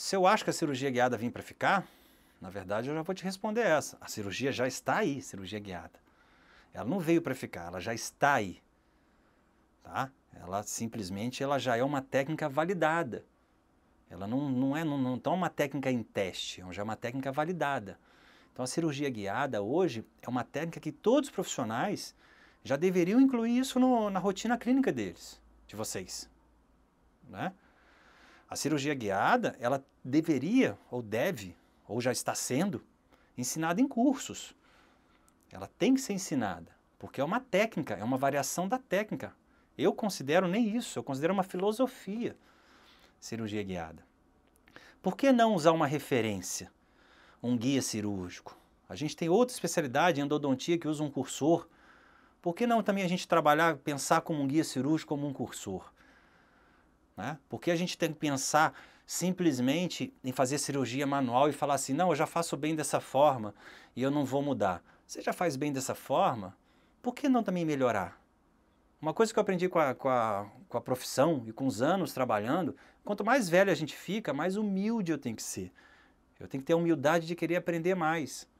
Se eu acho que a cirurgia guiada vem para ficar, na verdade eu já vou te responder essa. A cirurgia já está aí, cirurgia guiada. Ela não veio para ficar, ela já está aí. Tá? Ela simplesmente ela já é uma técnica validada. Ela não, não é não, não tá uma técnica em teste, é já é uma técnica validada. Então a cirurgia guiada hoje é uma técnica que todos os profissionais já deveriam incluir isso no, na rotina clínica deles, de vocês. Né? A cirurgia guiada, ela deveria, ou deve, ou já está sendo, ensinada em cursos. Ela tem que ser ensinada, porque é uma técnica, é uma variação da técnica. Eu considero nem isso, eu considero uma filosofia cirurgia guiada. Por que não usar uma referência, um guia cirúrgico? A gente tem outra especialidade em endodontia que usa um cursor. Por que não também a gente trabalhar, pensar como um guia cirúrgico, como um cursor? Né? Porque a gente tem que pensar simplesmente em fazer cirurgia manual e falar assim: não, eu já faço bem dessa forma e eu não vou mudar. Você já faz bem dessa forma, por que não também melhorar? Uma coisa que eu aprendi com a, com a, com a profissão e com os anos trabalhando: quanto mais velho a gente fica, mais humilde eu tenho que ser. Eu tenho que ter a humildade de querer aprender mais.